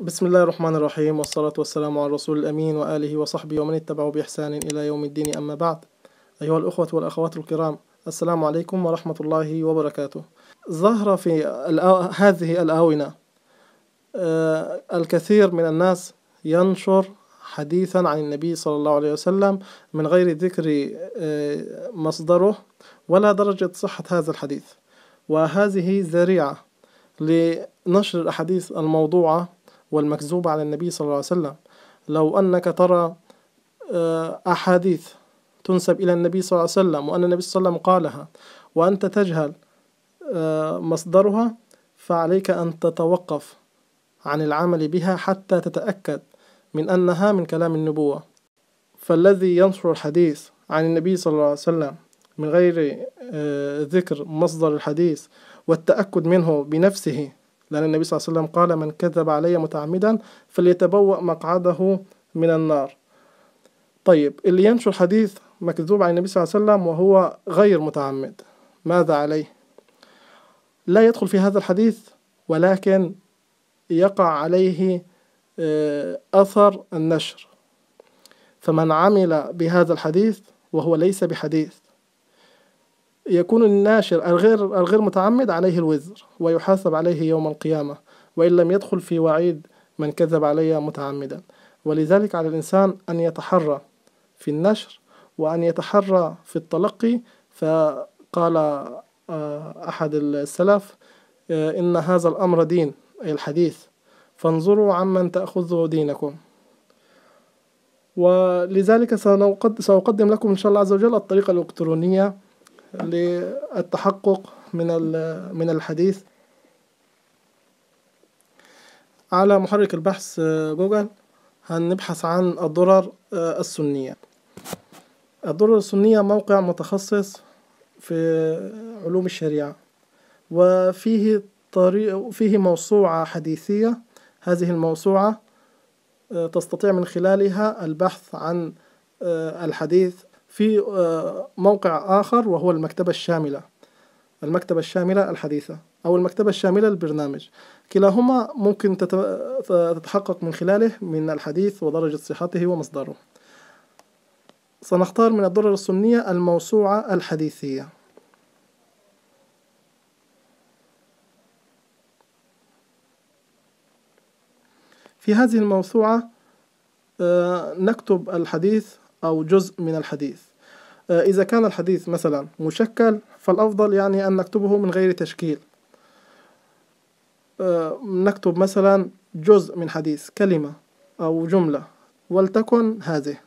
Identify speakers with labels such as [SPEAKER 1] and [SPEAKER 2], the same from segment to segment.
[SPEAKER 1] بسم الله الرحمن الرحيم والصلاة والسلام على الرسول الأمين وآله وصحبه ومن اتبعه بإحسان إلى يوم الدين أما بعد أيها الأخوة والأخوات الكرام السلام عليكم ورحمة الله وبركاته ظهر في هذه الآونة الكثير من الناس ينشر حديثا عن النبي صلى الله عليه وسلم من غير ذكر مصدره ولا درجة صحة هذا الحديث وهذه ذريعة لنشر الأحاديث الموضوعة والمكذوب على النبي صلى الله عليه وسلم لو أنك ترى آه، أحاديث تنسب إلى النبي صلى الله عليه وسلم وأن النبي صلى الله عليه وسلم قالها وأنت تجهل آه، مصدرها فعليك أن تتوقف عن العمل بها حتى تتأكد من أنها من كلام النبوة فالذي ينشر الحديث عن النبي صلى الله عليه وسلم من غير آه، ذكر مصدر الحديث والتأكد منه بنفسه لأن النبي صلى الله عليه وسلم قال من كذب علي متعمدا فليتبوأ مقعده من النار طيب اللي ينشر حديث مكذوب عن النبي صلى الله عليه وسلم وهو غير متعمد ماذا عليه لا يدخل في هذا الحديث ولكن يقع عليه آه، أثر النشر فمن عمل بهذا الحديث وهو ليس بحديث يكون الناشر الغير الغير متعمد عليه الوزر ويحاسب عليه يوم القيامة وإن لم يدخل في وعيد من كذب علي متعمدا ولذلك على الإنسان أن يتحرى في النشر وأن يتحرى في التلقي فقال آه، أحد السلف آه، إن هذا الأمر دين أي الحديث فانظروا عمن تأخذه دينكم ولذلك سنقدم لكم إن شاء الله عز وجل الطريقة الإلكترونية للتحقق من من الحديث على محرك البحث آه، جوجل هنبحث عن الدرر آه، السنية الدرر السنية موقع متخصص في علوم الشريعة وفيه طريق فيه موسوعة حديثية هذه الموسوعة آه، تستطيع من خلالها البحث عن الحديث في آه، موقع آخر وهو المكتبة الشاملة المكتبة الشاملة الحديثة أو المكتبة الشاملة البرنامج كلاهما ممكن تتحقق من خلاله من الحديث ودرجة صحته ومصدره سنختار من الدرر السنية الموسوعة الحديثية في هذه الموسوعة آه، نكتب الحديث أو جزء من الحديث آه، إذا كان الحديث مثلا مشكل فالأفضل يعني أن نكتبه من غير تشكيل آه، نكتب مثلا جزء من حديث كلمة أو جملة ولتكن هذه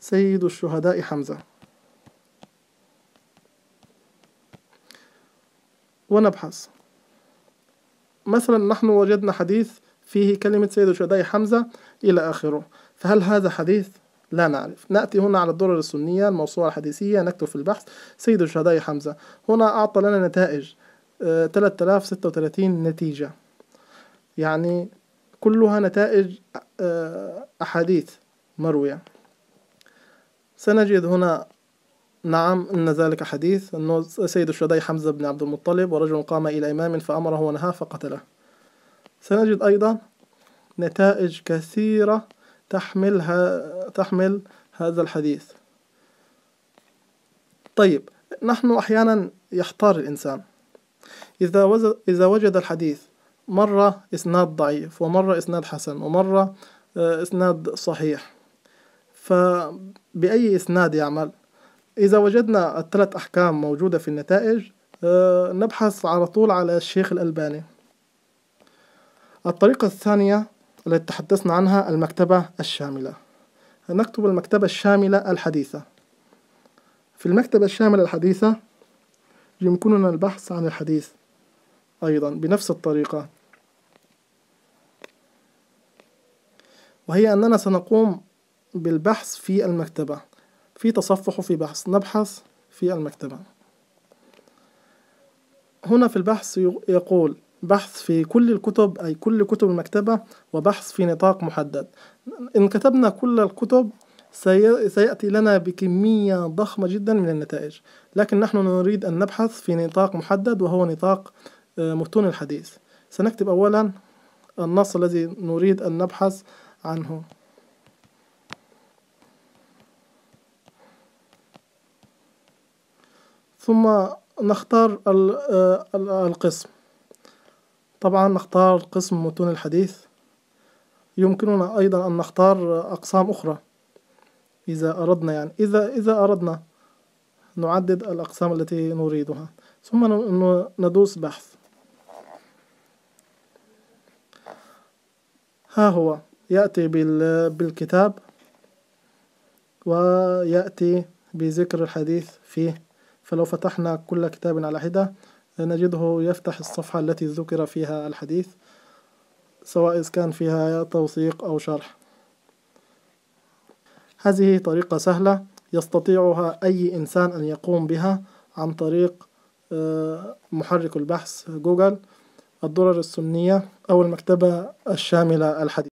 [SPEAKER 1] سيد الشهداء حمزة ونبحث مثلا نحن وجدنا حديث فيه كلمة سيد شهداء حمزة إلى آخره فهل هذا حديث؟ لا نعرف نأتي هنا على الدرر السنية الموسوعة الحديثية نكتب في البحث سيد الشهداء حمزة هنا أعطى لنا نتائج 3036 آه، نتيجة يعني كلها نتائج آه، أحاديث مروية سنجد هنا نعم أن ذلك حديث أنه سيد الشهداء حمزة بن عبد المطلب ورجل قام إلى إمام فأمره ونهاه فقتله سنجد أيضا نتائج كثيرة تحمل, ها تحمل هذا الحديث طيب نحن أحيانا يحتار الإنسان إذا, وز... إذا وجد الحديث مرة إسناد ضعيف ومرة إسناد حسن ومرة آه، إسناد صحيح فبأي إسناد يعمل إذا وجدنا الثلاث أحكام موجودة في النتائج آه، نبحث على طول على الشيخ الألباني الطريقة الثانية التي تحدثنا عنها المكتبة الشاملة نكتب المكتبة الشاملة الحديثة في المكتبة الشاملة الحديثة يمكننا البحث عن الحديث أيضا بنفس الطريقة وهي أننا سنقوم بالبحث في المكتبة في تصفح في بحث نبحث في المكتبة هنا في البحث يقول بحث في كل الكتب أي كل كتب المكتبة وبحث في نطاق محدد إن كتبنا كل الكتب سيأتي لنا بكمية ضخمة جدا من النتائج لكن نحن نريد أن نبحث في نطاق محدد وهو نطاق آه، متون الحديث سنكتب أولا النص الذي نريد أن نبحث عنه ثم نختار آه، القسم طبعا نختار قسم متون الحديث يمكننا أيضا أن نختار أقسام أخرى إذا أردنا يعني إذا إذا أردنا نعدد الأقسام التي نريدها ثم ندوس بحث ها هو يأتي بالكتاب ويأتي بذكر الحديث فيه فلو فتحنا كل كتاب على حدة نجده يفتح الصفحة التي ذكر فيها الحديث سواء إذا كان فيها توثيق أو شرح هذه طريقة سهلة يستطيعها أي إنسان أن يقوم بها عن طريق آه، محرك البحث جوجل الدرر السنية أو المكتبة الشاملة الحديث